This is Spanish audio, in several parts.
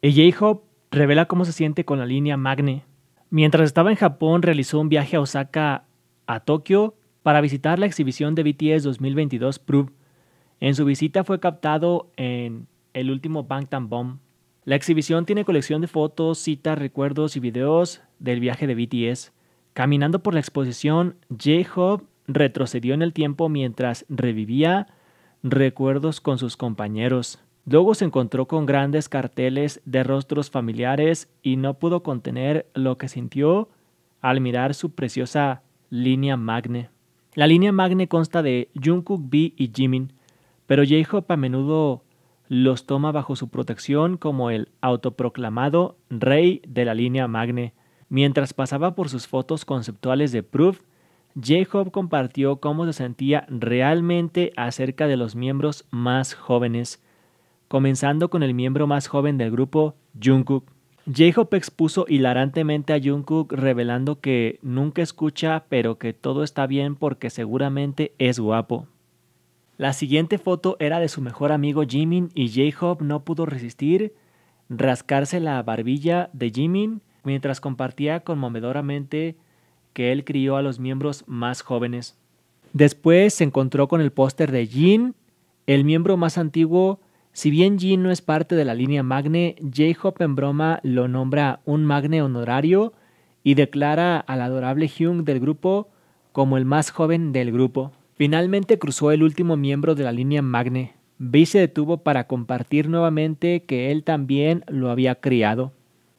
Y J. Hope revela cómo se siente con la línea Magne. Mientras estaba en Japón, realizó un viaje a Osaka, a Tokio, para visitar la exhibición de BTS 2022 Proof. En su visita fue captado en el último Bangtan Bomb. La exhibición tiene colección de fotos, citas, recuerdos y videos del viaje de BTS. Caminando por la exposición, J-Hope retrocedió en el tiempo mientras revivía recuerdos con sus compañeros. Luego se encontró con grandes carteles de rostros familiares y no pudo contener lo que sintió al mirar su preciosa línea magne. La línea magne consta de Jungkook, B y Jimin, pero J-Hope a menudo los toma bajo su protección como el autoproclamado rey de la línea magne. Mientras pasaba por sus fotos conceptuales de Proof, J-Hope compartió cómo se sentía realmente acerca de los miembros más jóvenes comenzando con el miembro más joven del grupo, Jungkook. J-Hope expuso hilarantemente a Jungkook revelando que nunca escucha pero que todo está bien porque seguramente es guapo. La siguiente foto era de su mejor amigo Jimin y J-Hope no pudo resistir rascarse la barbilla de Jimin mientras compartía conmovedoramente que él crió a los miembros más jóvenes. Después se encontró con el póster de Jin, el miembro más antiguo si bien Jin no es parte de la línea Magne, J. Hop en broma lo nombra un Magne honorario y declara al adorable Hyung del grupo como el más joven del grupo. Finalmente cruzó el último miembro de la línea Magne. Vi se detuvo para compartir nuevamente que él también lo había criado.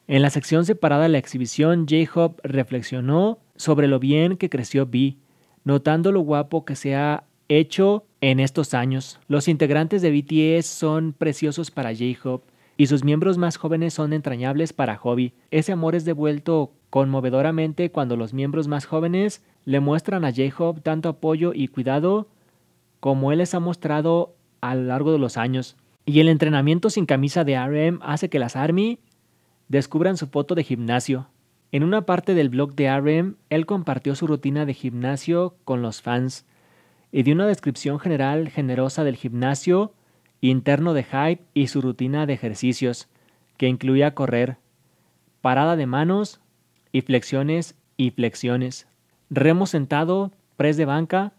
En la sección separada de la exhibición, J. Hop reflexionó sobre lo bien que creció Vi, notando lo guapo que se ha hecho en estos años. Los integrantes de BTS son preciosos para J-Hope y sus miembros más jóvenes son entrañables para Hobby. Ese amor es devuelto conmovedoramente cuando los miembros más jóvenes le muestran a J-Hope tanto apoyo y cuidado como él les ha mostrado a lo largo de los años. Y el entrenamiento sin camisa de RM hace que las ARMY descubran su foto de gimnasio. En una parte del blog de RM, él compartió su rutina de gimnasio con los fans y dio una descripción general generosa del gimnasio interno de Hype y su rutina de ejercicios, que incluía correr, parada de manos y flexiones y flexiones, remo sentado, press de banca,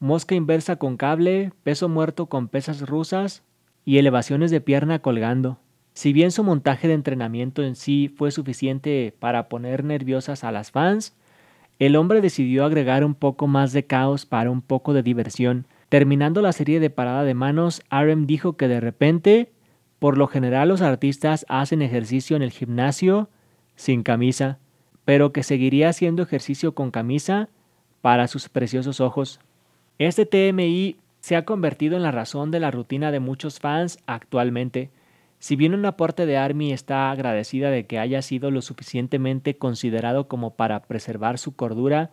mosca inversa con cable, peso muerto con pesas rusas y elevaciones de pierna colgando. Si bien su montaje de entrenamiento en sí fue suficiente para poner nerviosas a las fans, el hombre decidió agregar un poco más de caos para un poco de diversión. Terminando la serie de parada de manos, Arem dijo que de repente, por lo general los artistas hacen ejercicio en el gimnasio sin camisa, pero que seguiría haciendo ejercicio con camisa para sus preciosos ojos. Este TMI se ha convertido en la razón de la rutina de muchos fans actualmente. Si bien una parte de Army está agradecida de que haya sido lo suficientemente considerado como para preservar su cordura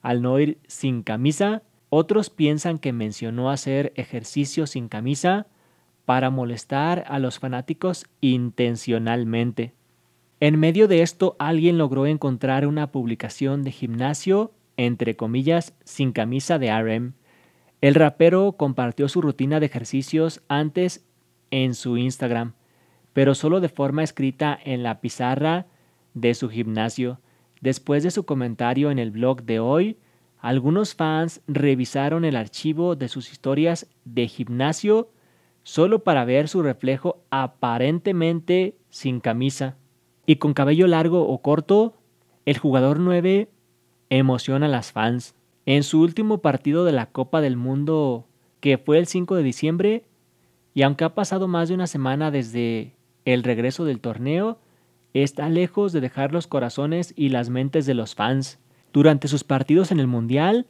al no ir sin camisa, otros piensan que mencionó hacer ejercicio sin camisa para molestar a los fanáticos intencionalmente. En medio de esto, alguien logró encontrar una publicación de gimnasio, entre comillas, sin camisa de RM. El rapero compartió su rutina de ejercicios antes en su Instagram pero solo de forma escrita en la pizarra de su gimnasio. Después de su comentario en el blog de hoy, algunos fans revisaron el archivo de sus historias de gimnasio solo para ver su reflejo aparentemente sin camisa. Y con cabello largo o corto, el jugador 9 emociona a las fans. En su último partido de la Copa del Mundo, que fue el 5 de diciembre, y aunque ha pasado más de una semana desde el regreso del torneo está lejos de dejar los corazones y las mentes de los fans. Durante sus partidos en el Mundial,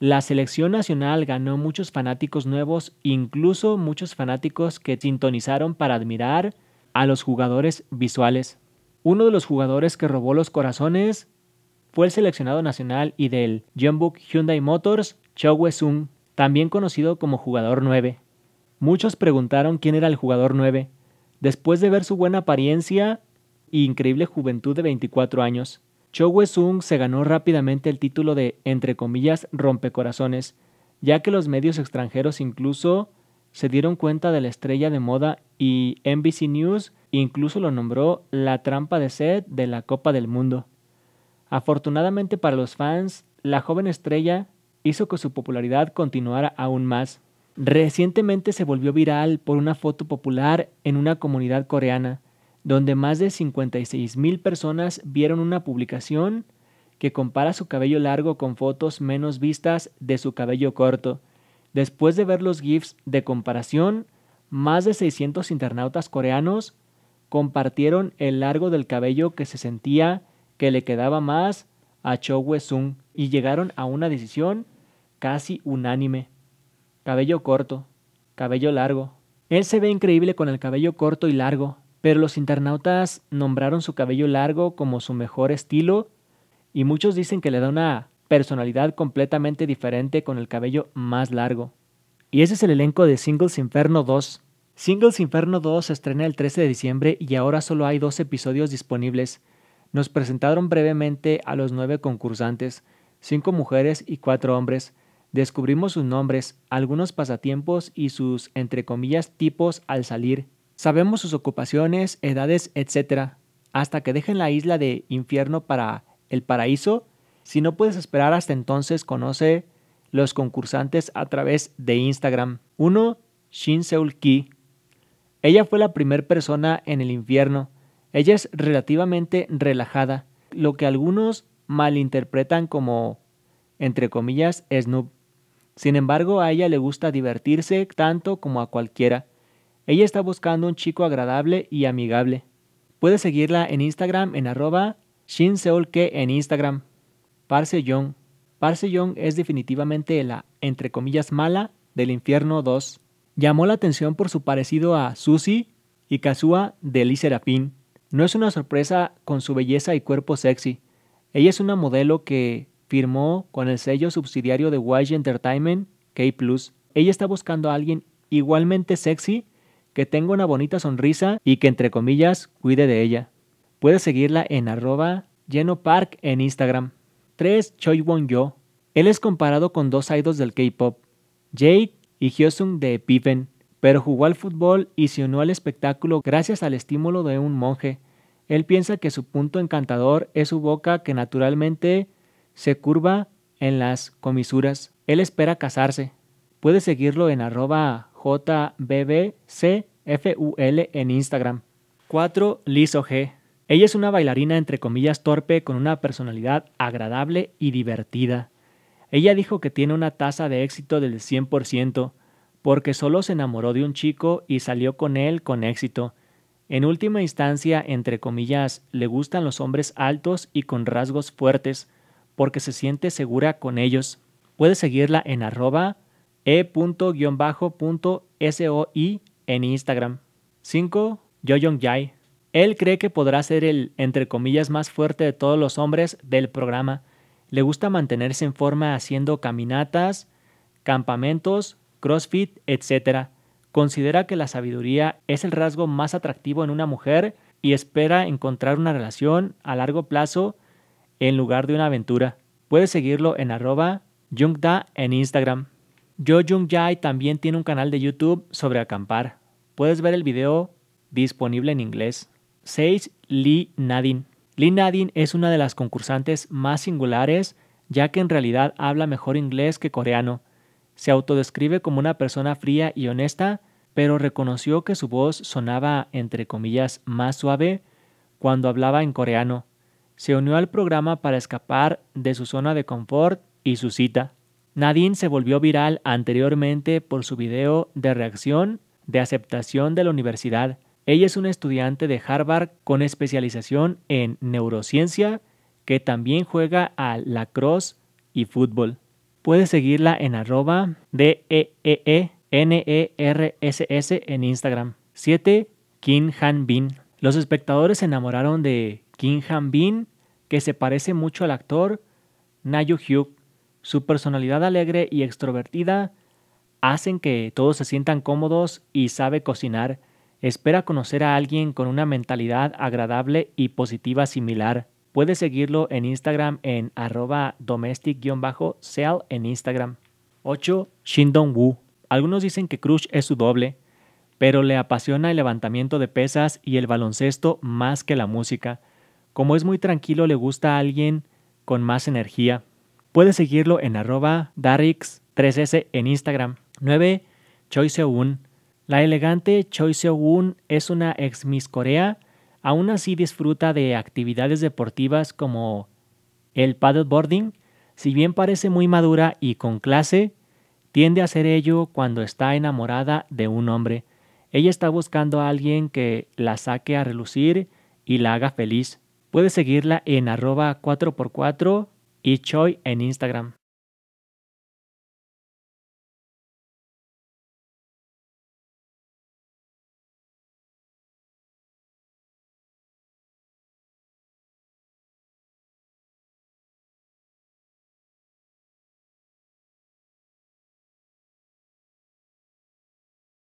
la selección nacional ganó muchos fanáticos nuevos, incluso muchos fanáticos que sintonizaron para admirar a los jugadores visuales. Uno de los jugadores que robó los corazones fue el seleccionado nacional y del Jeonbuk Hyundai Motors, Cho sung también conocido como jugador 9. Muchos preguntaron quién era el jugador 9. Después de ver su buena apariencia e increíble juventud de 24 años, Cho Sung se ganó rápidamente el título de, entre comillas, rompecorazones, ya que los medios extranjeros incluso se dieron cuenta de la estrella de moda y NBC News incluso lo nombró la trampa de sed de la Copa del Mundo. Afortunadamente para los fans, la joven estrella hizo que su popularidad continuara aún más, Recientemente se volvió viral por una foto popular en una comunidad coreana, donde más de 56 mil personas vieron una publicación que compara su cabello largo con fotos menos vistas de su cabello corto. Después de ver los GIFs de comparación, más de 600 internautas coreanos compartieron el largo del cabello que se sentía que le quedaba más a Cho Sung y llegaron a una decisión casi unánime cabello corto, cabello largo. Él se ve increíble con el cabello corto y largo, pero los internautas nombraron su cabello largo como su mejor estilo y muchos dicen que le da una personalidad completamente diferente con el cabello más largo. Y ese es el elenco de Singles Inferno 2. Singles Inferno 2 se estrena el 13 de diciembre y ahora solo hay dos episodios disponibles. Nos presentaron brevemente a los nueve concursantes, cinco mujeres y cuatro hombres, Descubrimos sus nombres, algunos pasatiempos y sus, entre comillas, tipos al salir. Sabemos sus ocupaciones, edades, etc. Hasta que dejen la isla de infierno para el paraíso. Si no puedes esperar hasta entonces, conoce los concursantes a través de Instagram. 1. Shin Seul Ki. Ella fue la primera persona en el infierno. Ella es relativamente relajada, lo que algunos malinterpretan como, entre comillas, Snoop. Sin embargo, a ella le gusta divertirse tanto como a cualquiera. Ella está buscando un chico agradable y amigable. Puede seguirla en Instagram en arroba shinseolke en Instagram. Parse Young. Parse Young es definitivamente la, entre comillas, mala del Infierno 2. Llamó la atención por su parecido a Susie y Kazuha de Lee Serapin. No es una sorpresa con su belleza y cuerpo sexy. Ella es una modelo que firmó con el sello subsidiario de YG Entertainment, K ⁇ plus Ella está buscando a alguien igualmente sexy, que tenga una bonita sonrisa y que entre comillas cuide de ella. Puedes seguirla en arroba lleno park en Instagram. 3. Choi Won Yo. Él es comparado con dos idols del K-pop, Jade y Hyosung de Piven, pero jugó al fútbol y se unió al espectáculo gracias al estímulo de un monje. Él piensa que su punto encantador es su boca que naturalmente se curva en las comisuras. Él espera casarse. Puede seguirlo en arroba jbbcful en Instagram. 4. Lizo G. Ella es una bailarina entre comillas torpe con una personalidad agradable y divertida. Ella dijo que tiene una tasa de éxito del 100% porque solo se enamoró de un chico y salió con él con éxito. En última instancia, entre comillas, le gustan los hombres altos y con rasgos fuertes, porque se siente segura con ellos. Puedes seguirla en arroba e en Instagram. 5. Yoyong Jai. Él cree que podrá ser el, entre comillas, más fuerte de todos los hombres del programa. Le gusta mantenerse en forma haciendo caminatas, campamentos, crossfit, etc. Considera que la sabiduría es el rasgo más atractivo en una mujer y espera encontrar una relación a largo plazo en lugar de una aventura. Puedes seguirlo en arroba Jungda en Instagram. Yo Jung Jae también tiene un canal de YouTube sobre acampar. Puedes ver el video disponible en inglés. 6. Lee Nadin Lee Nadin es una de las concursantes más singulares, ya que en realidad habla mejor inglés que coreano. Se autodescribe como una persona fría y honesta, pero reconoció que su voz sonaba, entre comillas, más suave cuando hablaba en coreano se unió al programa para escapar de su zona de confort y su cita. Nadine se volvió viral anteriormente por su video de reacción de aceptación de la universidad. Ella es una estudiante de Harvard con especialización en neurociencia que también juega a lacrosse y fútbol. Puedes seguirla en arroba de e, -E n e en Instagram. 7. Kim Han Los espectadores se enamoraron de Kim Han Bin, que se parece mucho al actor, Nayu Hyuk. Su personalidad alegre y extrovertida hacen que todos se sientan cómodos y sabe cocinar. Espera conocer a alguien con una mentalidad agradable y positiva similar. Puede seguirlo en Instagram en arroba domestic seal en Instagram. 8. Shin Dong Woo. Algunos dicen que Crush es su doble, pero le apasiona el levantamiento de pesas y el baloncesto más que la música. Como es muy tranquilo, le gusta a alguien con más energía. Puede seguirlo en arroba darix3s en Instagram. 9. Choi Seo-un. La elegante Choi Seo-un es una ex Miss Corea, aún así disfruta de actividades deportivas como el paddleboarding. Si bien parece muy madura y con clase, tiende a hacer ello cuando está enamorada de un hombre. Ella está buscando a alguien que la saque a relucir y la haga feliz. Puedes seguirla en arroba 4x4 y Choi en Instagram.